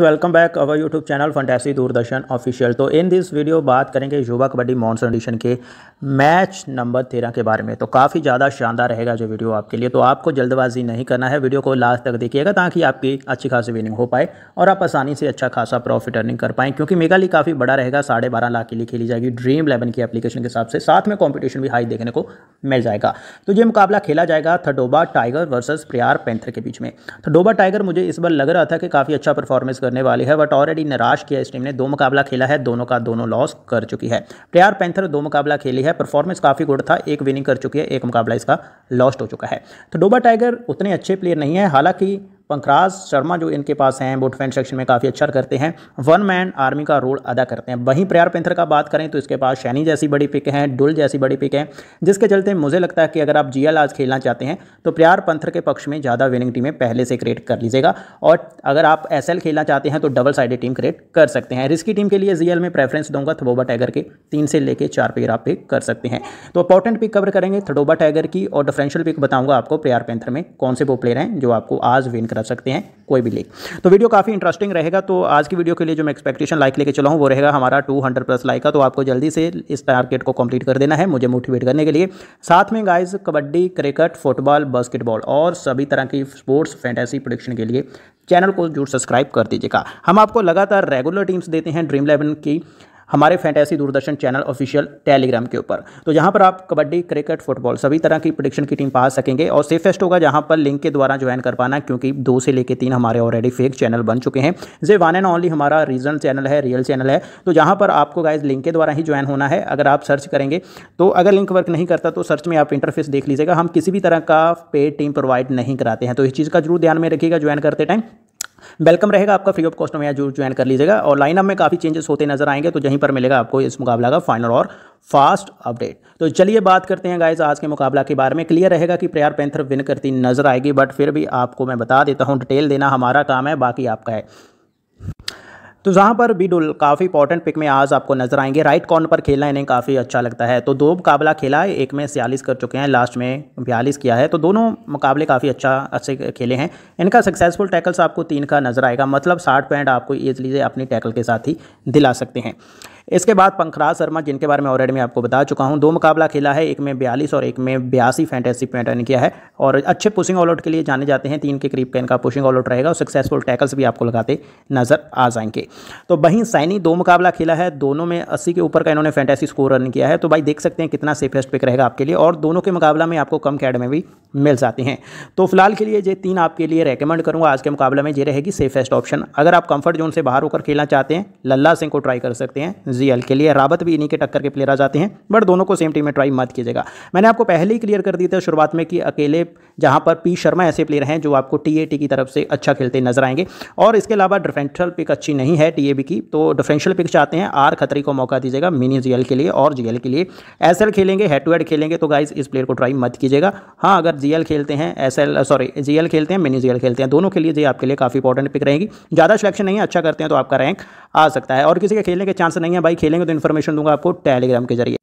welcome back our YouTube channel fantasy Doordarshan official तो in this video बात करेंगे Yuva Kabaddi monsoon edition के मैच नंबर तेरह के बारे में तो काफ़ी ज़्यादा शानदार रहेगा जो वीडियो आपके लिए तो आपको जल्दबाजी नहीं करना है वीडियो को लास्ट तक देखिएगा ताकि आपकी अच्छी खासी विनिंग हो पाए और आप आसानी से अच्छा खासा प्रॉफिट अर्निंग कर पाएँ क्योंकि मेगा लीग काफ़ी बड़ा रहेगा साढ़े बारह लाख के लिए खेली जाएगी ड्रीम इलेवन की एप्लीकेशन के हिसाब से साथ में कॉम्पिटिशन भी हाई देखने को मिल जाएगा तो ये मुकाबला खेला जाएगा Tadoba tiger versus Periyar panther के बीच में थडोबा टाइगर मुझे इस बार लग रहा था कि काफ़ी अच्छा परफॉर्मेंस करने वाली है बट ऑलरेडी निराश किया इस टीम ने दो मुकाबला खेला है दोनों का दोनों लॉस कर चुकी है प्लेयर पैंथर दो मुकाबला खेली है परफॉर्मेंस काफ़ी गुड था एक विनिंग कर चुकी है एक मुकाबला इसका लॉस्ट हो चुका है तो डोबा टाइगर उतने अच्छे प्लेयर नहीं है हालांकि पंखराज शर्मा जो इनके पास हैं वो डिफेंस सेक्शन में काफ़ी अच्छा करते हैं वन मैन आर्मी का रोल अदा करते हैं वहीं प्रयार पेंथर का बात करें तो इसके पास शैनी जैसी बड़ी पिक हैं डुल जैसी बड़ी पिक हैं जिसके चलते मुझे लगता है कि अगर आप जी आज खेलना चाहते हैं तो प्रयार पंथर के पक्ष में ज़्यादा विनिंग टीमें पहले से क्रिएट कर लीजिएगा और अगर आप एस खेलना चाहते हैं तो डबल साइडेड टीम क्रिएट कर सकते हैं रिस्की टीम के लिए जी में प्रेफरेंस दूंगा थबोबा टाइगर के तीन से लेकर चार पेयर आप पिक कर सकते हैं तो इंपॉर्टेंट पिक कवर करेंगे थडोबा टाइगर की और डिफरेंशियल पिक बताऊंगा आपको प्रयार पेंथर में कौन से वो प्लेयर हैं जो आपको आज विन कर कर सकते हैं कोई भी लेख तो वीडियो काफ़ी इंटरेस्टिंग रहेगा तो आज की वीडियो के लिए जो मैं एक्सपेक्टेशन लाइक लेके चला हूँ वो रहेगा हमारा टू प्लस लाइक का तो आपको जल्दी से इस टारगेट को कंप्लीट कर देना है मुझे मोटिवेट करने के लिए साथ में guys kabaddi cricket football basketball और सभी तरह की स्पोर्ट्स फैंटेसी प्रोडिक्शन के लिए चैनल को जरूर सब्सक्राइब कर दीजिएगा हम आपको लगातार रेगुलर टीम्स देते हैं ड्रीम इलेवन की हमारे fantasy Doordarshan channel official Telegram के ऊपर तो जहाँ पर आप कबड्डी क्रिकेट फुटबॉल सभी तरह की प्रोडिक्शन की टीम पा सकेंगे और सेफेस्ट होगा जहाँ पर लिंक के द्वारा ज्वाइन कर पाना क्योंकि दो से लेकर तीन हमारे ऑलरेडी फेक चैनल बन चुके हैं जे वन एंड ऑनली हमारा रीजन चैनल है रियल चैनल है तो जहाँ पर आपको गाइज लिंक के द्वारा ही ज्वाइन होना है अगर आप सर्च करेंगे तो अगर लिंक वर्क नहीं करता तो सर्च में आप इंटरफेस देख लीजिएगा हम किसी भी तरह का पेड टीम प्रोवाइड नहीं कराते हैं तो इस चीज़ का जरूर ध्यान में रखिएगा ज्वाइन करते टाइम वेलकम रहेगा आपका फ्री ऑफ कॉस्ट में जरूर ज्वाइन कर लीजिएगा और लाइनअप में काफ़ी चेंजेस होते नजर आएंगे तो यहीं पर मिलेगा आपको इस मुकाबला का फाइनल और फास्ट अपडेट तो चलिए बात करते हैं गाइज आज के मुकाबला के बारे में क्लियर रहेगा कि प्रेयर पैंथर विन करती नजर आएगी बट फिर भी आपको मैं बता देता हूँ डिटेल देना हमारा काम है बाकी आपका है तो जहाँ पर भी डुल काफ़ी इंपॉर्टेंट पिक में आज आपको नजर आएंगे राइट कॉर्नर पर खेलना इन्हें काफ़ी अच्छा लगता है तो दो मुकाबला खेला है एक में छियालीस कर चुके हैं लास्ट में बयालीस किया है तो दोनों मुकाबले काफ़ी अच्छा अच्छे खेले हैं इनका सक्सेसफुल टैकल्स आपको तीन का नजर आएगा मतलब साठ पॉइंट आपको ईजिली अपनी टैकल के साथ ही दिला सकते हैं इसके बाद पंखराज शर्मा जिनके बारे में ऑलरेडी मैं आपको बता चुका हूँ दो मुकाबला खेला है एक में बयालीस और एक में बयासी फैंटेसी पॉइंट रन किया है और अच्छे पुशिंग आउट के लिए जाने जाते हैं तीन के करीब का इनका पुशिंग ऑलआउट रहेगा और सक्सेसफुल टैकल्स भी आपको लगाते नजर आ जाएंगे तो वहीं सैनी दो मुकाबला खेला है दोनों में अस्सी के ऊपर का इन्होंने फैंटेसी स्कोर रन किया है तो भाई देख सकते हैं कितना सेफेस्ट पिक रहेगा आपके लिए और दोनों के मुकाबला में आपको कम कैड में भी मिल जाते हैं तो फिलहाल के लिए ये तीन आपके लिए रेकमेंड करूँगा आज के मुकाबले में ये रहेगी सेफेस्ट ऑप्शन अगर आप कंफर्ट जोन से बाहर होकर खेलना चाहते हैं लल्ला सिंह को ट्राई कर सकते हैं जीएल के लिए रावत भी इन्हीं के टक्कर के प्लेयर आ जाते हैं बट दोनों को सेम टीम में ट्राई मत कीजिएगा मैंने आपको पहले ही क्लियर कर दिया था शुरुआत में कि अकेले जहाँ पर पी शर्मा ऐसे प्लेयर हैं जो आपको टी की तरफ से अच्छा खेलते नजर आएंगे और इसके अलावा डिफेंशल पिक अच्छी नहीं है टी की तो डिफेंशल पिक चाहते हैं आर खतरी को मौका दीजिएगा मिनी जीएल के लिए और जीएल के लिए एस खेलेंगे हेड टू हेड खेलेंगे तो गाइज इस प्लेयर को ट्राई मत कीजिएगा हाँ अगर जीएल खेलते हैं एस सॉरी जीएल खेलते हैं मिनी जीएल खेलते हैं दोनों के लिए जी आपके लिए काफ़ी इंपॉर्टेंट पिक रहेगी ज़्यादा सिलेक्शन नहीं है अच्छा करते हैं तो आपका रैंक आ सकता है और किसी के खेलने के चांस नहीं है भाई खेलेंगे तो इन्फॉर्मेशन दूंगा आपको टेलीग्राम के जरिए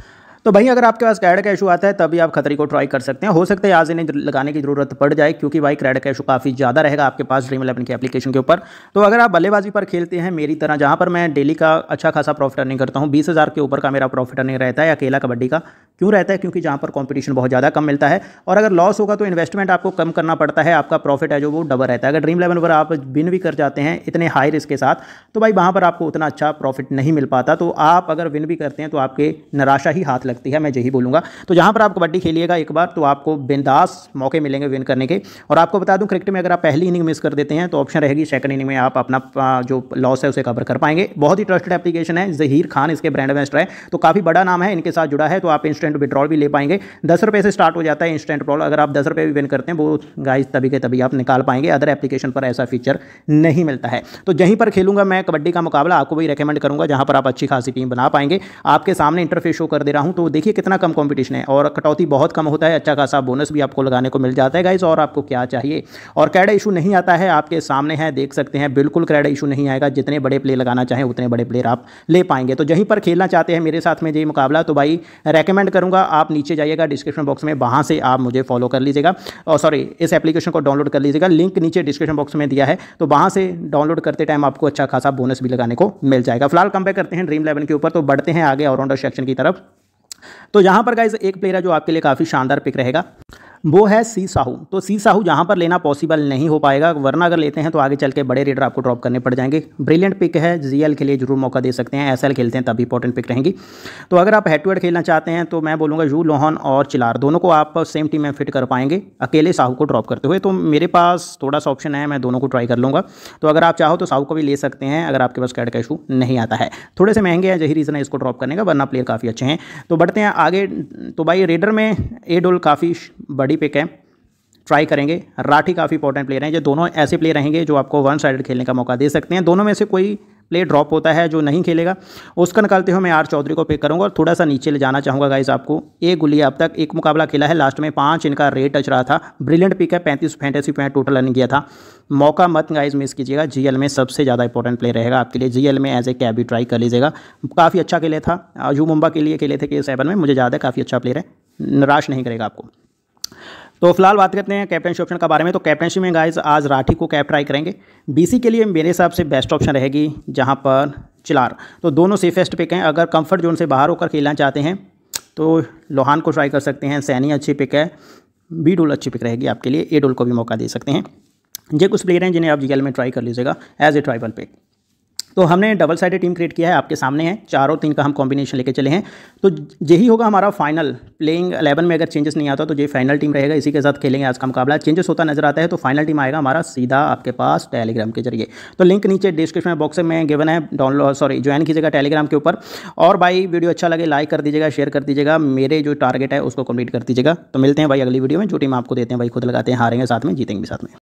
तो भाई अगर आपके पास क्रेड का इशू आता है तभी आप खतरे को ट्राई कर सकते हैं हो सकता है आज इन्हें लगाने की जरूरत पड़ जाए क्योंकि भाई क्रेड का इशू काफ़ी ज़्यादा रहेगा आपके पास ड्रीम इलेवन के एप्लीकेशन के ऊपर तो अगर आप बल्लेबाजी पर खेलते हैं मेरी तरह जहाँ पर मैं डेली का अच्छा खासा प्रॉफिट अर्निंग करता हूँ बीस के ऊपर का मेरा प्रॉफिट अर्निंग रहता है अकेला कबड्डी का क्यों रहता है क्योंकि जहाँ पर कॉम्पिटिशन बहुत ज़्यादा कम मिलता है और अगर लॉस होगा तो इन्वेस्टमेंट आपको कम करना पड़ता है आपका प्रॉफिट है जो वो डबल रहता है अगर ड्रीम इलेवन पर आप विन भी कर जाते हैं इतने हाई रिस्क के साथ तो भाई वहाँ पर आपको उतना अच्छा प्रॉफिट नहीं मिल पाता तो आप अगर विन भी करते हैं तो आपके निराशा ही हाथ लगती है मैं यही बोलूँगा तो जहाँ पर आप कबड्डी खेलिएगा एक बार तो आपको बिंदास मौके मिलेंगे विन करने के और आपको बता दूँ क्रिकेट में अगर आप पहली इनिंग मिस कर देते हैं तो ऑप्शन रहेगी सेकंड इनिंग में आप अपना जो लॉस है उसे कवर कर पाएंगे बहुत ही ट्रस्टेड एप्लीकेशन है जहीर खान इसके ब्रांड एम्बेसडर है तो काफ़ी बड़ा नाम है इनके साथ जुड़ा है तो आप इंस्टेंट विड्रॉल भी ले पाएंगे दस रुपये से स्टार्ट हो जाता है इंस्टेंट विड्रॉल अगर आप दस रुपये भी विन करते हैं वो गाइस तभी के तभी आप निकाल पाएंगे अदर एप्लीकेशन पर ऐसा फीचर नहीं मिलता है तो यहीं पर खेलूंगा मैं कबड्डी का मुकाबला आपको भी रिकमेंड करूंगा जहां पर आप अच्छी खासी टीम बना पाएंगे आपके सामने इंटरफेस शो कर दे रहा हूं तो देखिए कितना कम कॉम्पिटिशन है और कटौती बहुत कम होता है अच्छा खासा बोनस भी आपको लगाने को मिल जाता है गाइज और आपको क्या चाहिए और क्रेडा इशू नहीं आता है आपके सामने है देख सकते हैं बिल्कुल क्रेडा इशू नहीं आएगा जितने बड़े प्लेयर लगाना चाहें उतने बड़े प्लेयर आप ले पाएंगे तो यहीं पर खेलना चाहते हैं मेरे साथ में ये मुकाबला तो भाई रेकमेंड करूँगा आप नीचे जाइएगा डिस्क्रिप्शन बॉक्स में वहाँ से आप मुझे फॉलो कर लीजिएगा और सॉरी इस एप्लीकेशन को डाउनलोड कर लीजिएगा लिंक नीचे डिस्क्रिप्शन बॉक्स में दिया है तो वहां से डाउनलोड करते टाइम आपको अच्छा खासा बोनस भी लगाने को मिल जाएगा फिलहाल कंपेयर करते हैं ड्रीम इलेवन के ऊपर तो बढ़ते हैं आगे ऑलराउंडर सेक्शन की तरफ तो यहां पर गाइज एक प्लेयर है जो आपके लिए काफ़ी शानदार पिक रहेगा वो है सी साहू तो सी साहू जहाँ पर लेना पॉसिबल नहीं हो पाएगा वरना अगर लेते हैं तो आगे चल के बड़े रेडर आपको ड्रॉप करने पड़ जाएंगे ब्रिलियंट पिक है जीएल के लिए जरूर मौका दे सकते हैं एसएल खेलते हैं तब इंपॉर्टेंट पिक रहेंगी तो अगर आप हेड टू हेड खेलना चाहते हैं तो मैं बोलूँगा यू लोहन और चिलार दोनों को आप सेम टीम में फिट कर पाएंगे अकेले साहू को ड्रॉप करते हुए तो मेरे पास थोड़ा सा ऑप्शन है मैं दोनों को ट्राई कर लूँगा तो अगर आप चाहो तो साहू को भी ले सकते हैं अगर आपके पास कैड का इशू नहीं आता है थोड़े से महंगे हैं यही रीज़न है इसको ड्रॉप करने का वरना प्लेयर काफ़ी अच्छे हैं तो बढ़ते हैं आगे तो भाई रेडर में ए डोल काफ़ी बढ़ बड़ी पिक है ट्राई करेंगे राठी काफ़ी इंपॉर्टेंट प्लेयर हैं ये दोनों ऐसे प्लेयर रहेंगे जो आपको वन साइड खेलने का मौका दे सकते हैं दोनों में से कोई प्लेयर ड्रॉप होता है जो नहीं खेलेगा उसका निकालते हुए मैं आर चौधरी को पिक करूंगा और थोड़ा सा नीचे ले जाना चाहूँगा गाइज आपको एक गुली अब तक एक मुकाबला खेला है लास्ट में पाँच इनका रेट टच रहा था ब्रिलियंट पिक है पैंतीस फैंटेसी पॉइंट टोटल रन किया था मौका मत गाइज मिस कीजिएगा जीएल में सबसे ज़्यादा इंपॉर्टेंट प्लेयर रहेगा आपके लिए जीएल में एज ए कैब भी ट्राई कर लीजिएगा काफ़ी अच्छा खेले था यू मुंबा के लिए खेले थे के सेवन में मुझे ज़्यादा काफ़ी अच्छा प्लेयर है निराश नहीं करेगा आपको तो फिलहाल बात करते हैं कैप्टनशिप ऑप्शन के बारे में तो कैप्टनशिप में गाइज आज राठी को कैप ट्राई करेंगे बीसी के लिए मेरे हिसाब से बेस्ट ऑप्शन रहेगी जहाँ पर चिलार तो दोनों सेफेस्ट पिक हैं अगर कंफर्ट जोन से बाहर होकर खेलना चाहते हैं तो लोहान को ट्राई कर सकते हैं सैनी अच्छी पिक है बी डोल अच्छी पिक रहेगी आपके लिए ए डोल को भी मौका दे सकते हैं ये कुछ प्लेयर हैं जिन्हें आप जी में ट्राई कर लीजिएगा एज ए ट्राइबल पिक तो हमने डबल साइडेड टीम क्रिएट किया है आपके सामने है चार और तीन का हम कॉम्बिनेशन लेके चले हैं तो यही होगा हमारा फाइनल प्लेइंग अलेवन में अगर चेंजेस नहीं आता तो ये फाइनल टीम रहेगा इसी के साथ खेलेंगे आज का मुकाबला चेंजेस होता नजर आता है तो फाइनल टीम आएगा हमारा सीधा आपके पास टेलीग्राम के जरिए तो लिंक नीचे डिस्क्रिप्शन बॉक्स में गिवन है डाउनलोड सॉरी ज्वाइन कीजिएगा टेलीग्राम के ऊपर और भाई वीडियो अच्छा लगे लाइक कर दीजिएगा शेयर कर दीजिएगा मेरे जो टारगेट है उसको कंप्लीट कर दीजिएगा तो मिलते हैं भाई अगली वीडियो में जो टीम आपको देते हैं भाई खुद लगाते हैं हारेंगे साथ में जीतेंगे साथ में